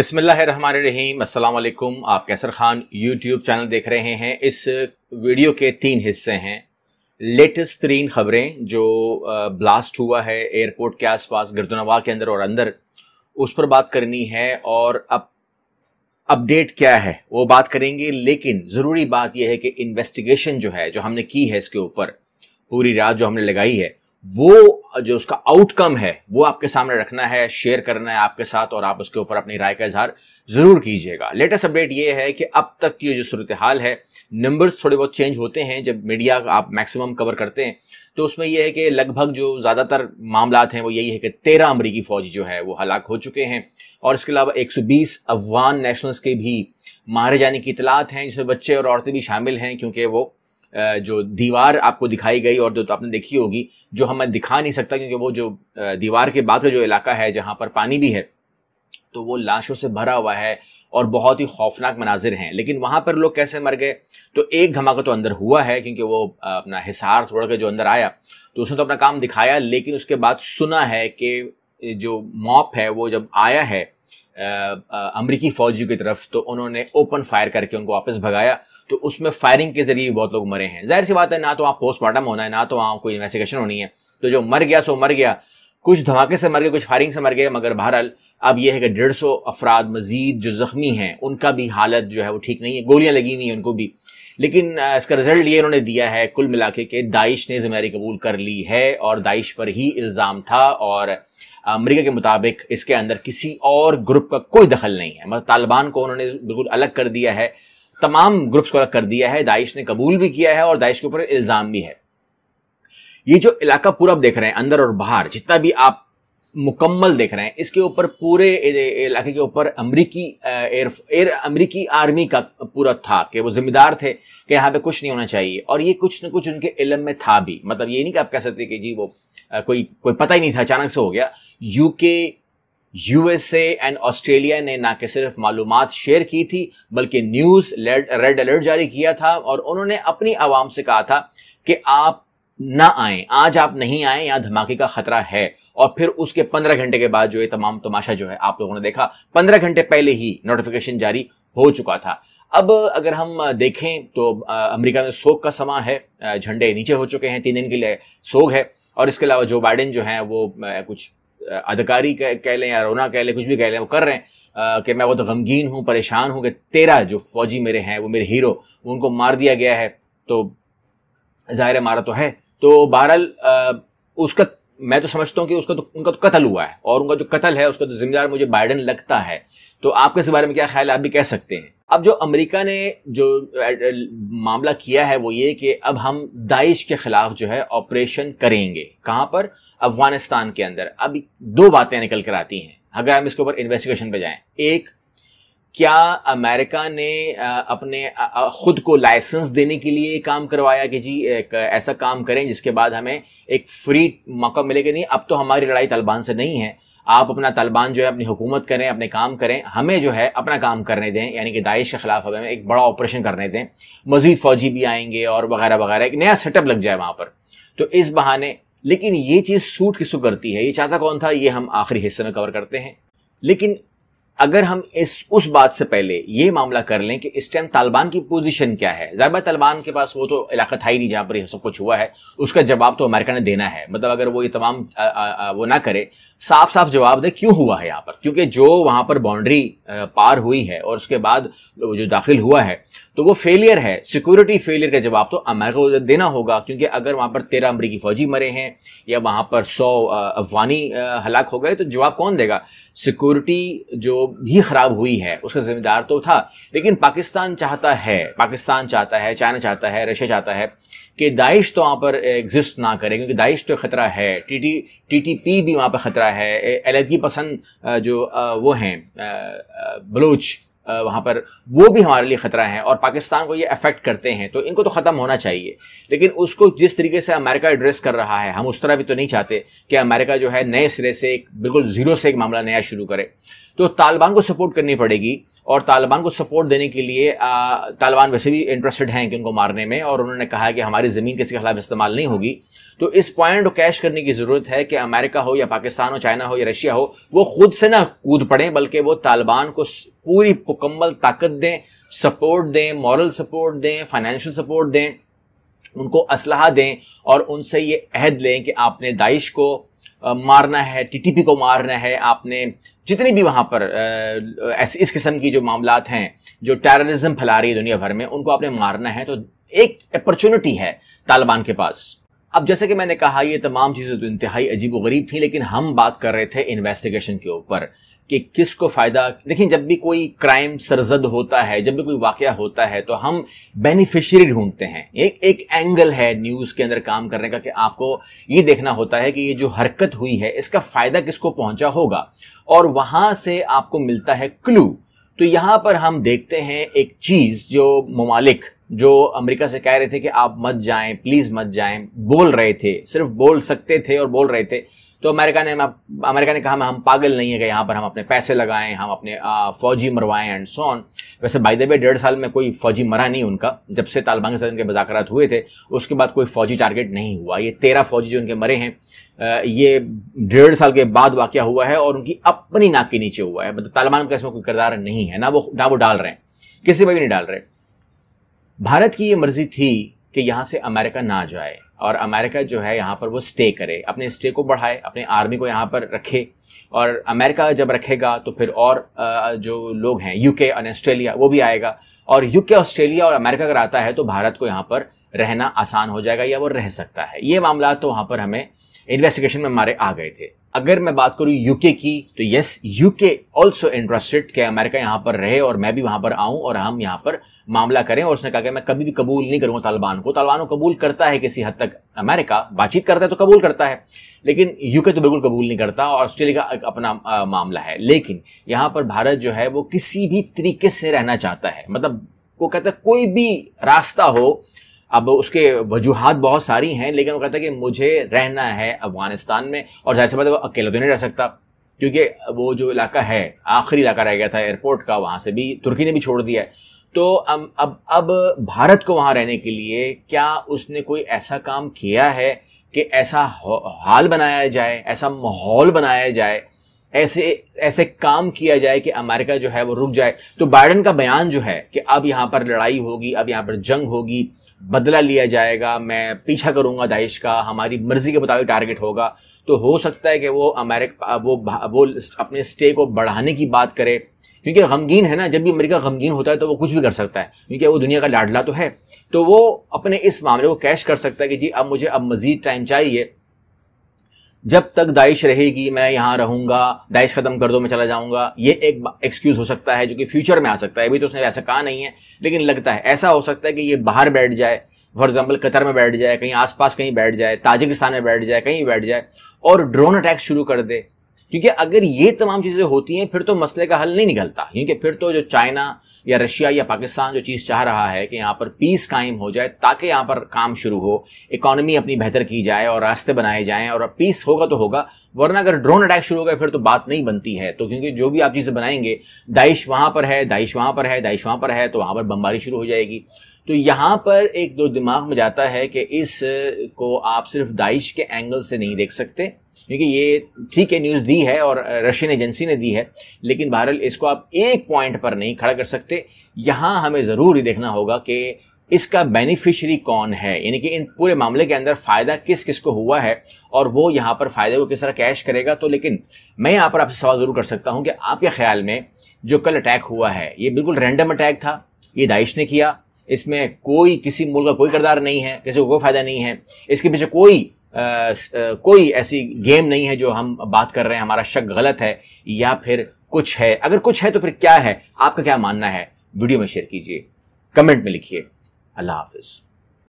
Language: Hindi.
अस्सलाम वालेकुम आप कैसर खान यूट्यूब चैनल देख रहे हैं इस वीडियो के तीन हिस्से हैं लेटेस्ट तरीन खबरें जो ब्लास्ट हुआ है एयरपोर्ट के आसपास गर्दनवा के अंदर और अंदर उस पर बात करनी है और अब अपडेट क्या है वो बात करेंगे लेकिन ज़रूरी बात यह है कि इन्वेस्टिगेशन जो है जो हमने की है इसके ऊपर पूरी रात जो हमने लगाई है वो जो उसका आउटकम है वो आपके सामने रखना है शेयर करना है आपके साथ और आप उसके ऊपर अपनी राय का इजहार जरूर कीजिएगा लेटेस्ट अपडेट ये है कि अब तक की जो सूरत हाल है नंबर्स थोड़े बहुत चेंज होते हैं जब मीडिया आप मैक्सिमम कवर करते हैं तो उसमें यह है कि लगभग जो ज़्यादातर मामला हैं वो यही है कि तेरह अमरीकी फौज जो है वो हलाक हो चुके हैं और इसके अलावा एक अफगान नेशनल्स के भी मारे जाने की इतलात हैं जिसमें बच्चे और औरतें भी शामिल हैं क्योंकि वो जो दीवार आपको दिखाई गई और जो तो आपने देखी होगी जो हमें दिखा नहीं सकता क्योंकि वो जो दीवार के बाद का जो इलाका है जहाँ पर पानी भी है तो वो लाशों से भरा हुआ है और बहुत ही खौफनाक मनाजिर हैं लेकिन वहाँ पर लोग कैसे मर गए तो एक धमाका तो अंदर हुआ है क्योंकि वो अपना हिसार थोड़ा के जो अंदर आया तो उसने तो अपना काम दिखाया लेकिन उसके बाद सुना है कि जो मॉप है वो जब आया है अमरीकी फौजियों की तरफ तो उन्होंने ओपन फायर करके उनको वापस भगाया तो उसमें फायरिंग के जरिए बहुत लोग मरे हैं जाहिर सी बात है ना तो वहाँ पोस्टमार्टम होना है ना तो वहाँ कोई इन्वेस्टिगेशन होनी है तो जो मर गया सो मर गया कुछ धमाके से मर गए कुछ फायरिंग से मर गए मगर बहरहाल अब यह है कि डेढ़ सौ अफराद मजीद जो ज़ख्मी हैं उनका भी हालत जो है वो ठीक नहीं है गोलियां लगी हुई हैं उनको भी लेकिन इसका रिजल्ट ये उन्होंने दिया है कुल मिला के दाइश ने जिम्मेदारी कबूल कर ली है और दाइश पर ही इल्ज़ाम था और अमेरिका के मुताबिक इसके अंदर किसी और ग्रुप का कोई दखल नहीं है मतलब तालिबान को उन्होंने बिल्कुल अलग कर दिया है तमाम ग्रुप्स को अलग कर दिया है दाइश ने कबूल भी किया है और दाइश के ऊपर इल्ज़ाम भी है ये जो इलाका पूरा आप देख रहे हैं अंदर और बाहर जितना भी आप मुकम्मल देख रहे हैं इसके ऊपर पूरे इलाके के ऊपर अमरीकी एयर एयर अमरीकी आर्मी का पूरा था कि वो जिम्मेदार थे कि यहाँ पे कुछ नहीं होना चाहिए और ये कुछ ना कुछ उनके इलम में था भी मतलब ये नहीं कि आप कह सकते कि जी वो आ, कोई कोई पता ही नहीं था अचानक से हो गया यूके यूएसए एंड ऑस्ट्रेलिया ने ना कि सिर्फ मालूम शेयर की थी बल्कि न्यूज़ रेड अलर्ट जारी किया था और उन्होंने अपनी आवाम से कहा था कि आप ना आए आज आप नहीं आए यहाँ धमाके का खतरा है और फिर उसके पंद्रह घंटे के बाद जो ये तमाम तमाशा जो है आप लोगों ने देखा पंद्रह घंटे पहले ही नोटिफिकेशन जारी हो चुका था अब अगर हम देखें तो अमेरिका में सोग का समा है झंडे नीचे हो चुके हैं तीन दिन के लिए सोग है और इसके अलावा जो बाइडेन जो है वो कुछ अधिकारी कह, लें या रोना कह लें कुछ भी कह लें वो कर रहे हैं कि मैं वो तो गमगीन हूँ परेशान हूँ कि तेरा जो फौजी मेरे हैं वो मेरे हीरो उनको मार दिया गया है तो ज़ाहिर मारा तो है तो बहरहाल उसका मैं तो समझता हूँ कि उसका तो उनका तो कत्ल हुआ है और उनका जो कत्ल है उसका तो जिम्मेदार मुझे बाइडन लगता है तो आपके इस बारे में क्या ख्याल है आप भी कह सकते हैं अब जो अमेरिका ने जो मामला किया है वो ये कि अब हम दाइश के खिलाफ जो है ऑपरेशन करेंगे कहाँ पर अफगानिस्तान के अंदर अब दो बातें निकल कर आती हैं अगर हम इसके ऊपर इन्वेस्टिगेशन पे जाएं एक क्या अमेरिका ने अपने खुद को लाइसेंस देने के लिए काम करवाया कि जी एक ऐसा काम करें जिसके बाद हमें एक फ्री मौका मिलेगा नहीं अब तो हमारी लड़ाई तालिबान से नहीं है आप अपना तालिबान जो है अपनी हुकूमत करें अपने काम करें हमें जो है अपना काम करने दें यानी कि दाइश के ख़िलाफ़ हमें एक बड़ा ऑपरेशन करने दें मज़ीद फ़ौजी भी आएंगे और वगैरह वगैरह एक नया सेटअप लग जाए वहाँ पर तो इस बहाने लेकिन ये चीज़ सूट किसको करती है ये चाहता कौन था ये हम आखिरी हिस्से में कवर करते हैं लेकिन अगर हम इस उस बात से पहले ये मामला कर लें कि इस टाइम तालिबान की पोजीशन क्या है ज़ाहिर तालिबान के पास वो तो इलाका था ही नहीं जहाँ पर सब कुछ हुआ है उसका जवाब तो अमेरिका ने देना है मतलब अगर वो ये तमाम आ, आ, आ, वो ना करे साफ साफ जवाब दे क्यों हुआ है यहाँ पर क्योंकि जो वहां पर बाउंड्री पार हुई है और उसके बाद जो दाखिल हुआ है तो वो फेलियर है सिक्योरिटी फेलियर का जवाब तो अमेरिका को देना होगा क्योंकि अगर वहां पर तेरह अमरीकी फौजी मरे हैं या वहां पर सौ अफगानी हलाक हो गए तो जवाब कौन देगा सिक्योरिटी जो भी खराब हुई है उसका जिम्मेदार तो था लेकिन पाकिस्तान चाहता है पाकिस्तान चाहता है चाइना चाहता है रशिया चाहता है कि दाइश तो वहां पर एग्जिस्ट ना करे क्योंकि दाइश तो खतरा है T T T T P भी वहां पर खतरा वगैरह है एलर्जी पसंद जो वो हैं बलोच वहाँ पर वो भी हमारे लिए ख़तरा है और पाकिस्तान को ये अफेक्ट करते हैं तो इनको तो ख़त्म होना चाहिए लेकिन उसको जिस तरीके से अमेरिका एड्रेस कर रहा है हम उस तरह भी तो नहीं चाहते कि अमेरिका जो है नए सिरे से एक बिल्कुल ज़ीरो से एक मामला नया शुरू करे तो तालिबान को सपोर्ट करनी पड़ेगी और तालिबान को सपोर्ट देने के लिए तालिबान वैसे भी इंटरेस्टेड हैं कि उनको मारने में और उन्होंने कहा है कि हमारी ज़मीन किसी के खिलाफ इस्तेमाल नहीं होगी तो इस पॉइंट को कैश करने की ज़रूरत है कि अमेरिका हो या पाकिस्तान हो चाइना हो या रशिया हो वो खुद से ना कूद पड़ें बल्कि वो तालिबान को पूरी मुकम्मल ताकत दें सपोर्ट दें मॉरल सपोर्ट दें फाइनेंशियल सपोर्ट दें उनको असलाह दें और उनसे ये अहद लें कि आपने दाइश को मारना है टीटीपी को मारना है आपने जितने भी वहां पर ऐसे इस किस्म की जो मामला हैं जो टेररिज्म फैला रही है दुनिया भर में उनको आपने मारना है तो एक अपॉर्चुनिटी है तालिबान के पास अब जैसे कि मैंने कहा ये तमाम चीज़ें तो इंतहाई अजीब व गरीब थी लेकिन हम बात कर रहे थे इन्वेस्टिगेशन के ऊपर कि किसको फायदा देखिए जब भी कोई क्राइम सरजद होता है जब भी कोई वाक़ होता है तो हम बेनिफिशियरी ढूंढते हैं एक एक एंगल है न्यूज़ के अंदर काम करने का कि आपको ये देखना होता है कि ये जो हरकत हुई है इसका फ़ायदा किसको पहुंचा होगा और वहां से आपको मिलता है क्लू तो यहां पर हम देखते हैं एक चीज़ जो ममालिक जो अमेरिका से कह रहे थे कि आप मत जाएं प्लीज मत जाएं बोल रहे थे सिर्फ बोल सकते थे और बोल रहे थे तो अमेरिका ने अमेरिका ने कहा हम पागल नहीं है कि यहाँ पर हम अपने पैसे लगाएं हम अपने फौजी मरवाएं एंड सो ऑन वैसे बाई दे डेढ़ साल में कोई फौजी मरा नहीं उनका जब से तालिबान के साथ उनके मजाकर हुए थे उसके बाद कोई फौजी टारगेट नहीं हुआ ये तेरह फौजी जो उनके मरे हैं ये डेढ़ साल के बाद वाक़ हुआ है और उनकी अपनी नाक के नीचे हुआ है मतलब तालिबान का इसमें कोई किरदार नहीं है ना वो ना वो डाल रहे हैं किसी में भी नहीं डाल रहे भारत की ये मर्जी थी कि यहाँ से अमेरिका ना जाए और अमेरिका जो है यहाँ पर वो स्टे करे अपने स्टे को बढ़ाए अपने आर्मी को यहाँ पर रखे और अमेरिका जब रखेगा तो फिर और जो लोग हैं यूके और ऑस्ट्रेलिया वो भी आएगा और यूके ऑस्ट्रेलिया और अमेरिका अगर आता है तो भारत को यहाँ पर रहना आसान हो जाएगा या वो रह सकता है ये मामला तो वहाँ पर हमें इन्वेस्टिगेशन में हमारे आ गए थे अगर मैं बात करूँ यूके की तो यस यूके ऑल्सो इंटरेस्टेड कि अमेरिका यहाँ पर रहे और मैं भी वहां पर आऊँ और हम यहाँ पर मामला करें और उसने कहा कि मैं कभी भी कबूल नहीं करूंगा तालिबान को तालिबान को कबूल करता है किसी हद तक अमेरिका बातचीत करता है तो कबूल करता है लेकिन यूके तो बिल्कुल कबूल नहीं करता और ऑस्ट्रेलिया का अपना आ, मामला है लेकिन यहाँ पर भारत जो है वो किसी भी तरीके से रहना चाहता है मतलब वो कहता है कोई भी रास्ता हो अब उसके वजूहत बहुत सारी हैं लेकिन वो कहता है कि मुझे रहना है अफगानिस्तान में और जाहिर बात वो अकेला तो नहीं रह सकता क्योंकि वो जो इलाका है आखिरी इलाका रह गया था एयरपोर्ट का वहाँ से भी तुर्की ने भी छोड़ दिया है तो अब अब अब भारत को वहां रहने के लिए क्या उसने कोई ऐसा काम किया है कि ऐसा हाल बनाया जाए ऐसा माहौल बनाया जाए ऐसे ऐसे काम किया जाए कि अमेरिका जो है वो रुक जाए तो बाइडन का बयान जो है कि अब यहाँ पर लड़ाई होगी अब यहाँ पर जंग होगी बदला लिया जाएगा मैं पीछा करूंगा दाइश का हमारी मर्जी के मुताबिक टारगेट होगा तो हो सकता है कि वो अमेरिका वो वो अपने स्टे को बढ़ाने की बात करे क्योंकि गमगीन है ना जब भी अमेरिका गमगीन होता है तो वो कुछ भी कर सकता है क्योंकि वो दुनिया का लाडला तो है तो वो अपने इस मामले को कैश कर सकता है कि जी अब मुझे अब मज़ीद टाइम चाहिए जब तक दाइश रहेगी मैं यहाँ रहूंगा दाइश ख़त्म कर दो मैं चला जाऊंगा ये एक एक्सक्यूज़ हो सकता है जो कि फ्यूचर में आ सकता है अभी तो उसने ऐसा कहा नहीं है लेकिन लगता है ऐसा हो सकता है कि ये बाहर बैठ जाए फॉर एग्जाम्पल कतर में बैठ जाए कहीं आसपास कहीं बैठ जाए ताजिकिस्तान में बैठ जाए कहीं बैठ जाए और ड्रोन अटैक शुरू कर दे क्योंकि अगर ये तमाम चीज़ें होती हैं फिर तो मसले का हल नहीं निकलता क्योंकि फिर तो जो चाइना या रशिया या पाकिस्तान जो चीज़ चाह रहा है कि यहाँ पर पीस कायम हो जाए ताकि यहाँ पर काम शुरू हो इकोनॉमी अपनी बेहतर की जाए और रास्ते बनाए जाएं और पीस होगा तो होगा वरना अगर ड्रोन अटैक शुरू हो गया फिर तो बात नहीं बनती है तो क्योंकि जो भी आप चीज़ें बनाएंगे दाइश वहाँ पर है दाइश वहाँ पर है दाइश वहां पर है तो वहां पर बमबारी शुरू हो जाएगी तो यहाँ पर एक दो दिमाग में जाता है कि इस को आप सिर्फ दाइश के एंगल से नहीं देख सकते क्योंकि ये ठीक है न्यूज़ दी है और रशियन एजेंसी ने दी है लेकिन बहरहाल इसको आप एक पॉइंट पर नहीं खड़ा कर सकते यहाँ हमें ज़रूर ही देखना होगा कि इसका बेनिफिशरी कौन है यानी कि इन पूरे मामले के अंदर फ़ायदा किस किस को हुआ है और वो यहाँ पर फ़ायदे को किस तरह कैश करेगा तो लेकिन मैं यहाँ पर आपसे सवाल ज़रूर कर सकता हूँ कि आपके ख्याल में जो कल अटैक हुआ है ये बिल्कुल रैंडम अटैक था ये दाइश ने किया इसमें कोई किसी मुल्क का कोई किरदार नहीं है किसी को कोई फ़ायदा नहीं है इसके पीछे कोई आ, आ, कोई ऐसी गेम नहीं है जो हम बात कर रहे हैं हमारा शक गलत है या फिर कुछ है अगर कुछ है तो फिर क्या है आपका क्या मानना है वीडियो में शेयर कीजिए कमेंट में लिखिए अल्लाह हाफिज़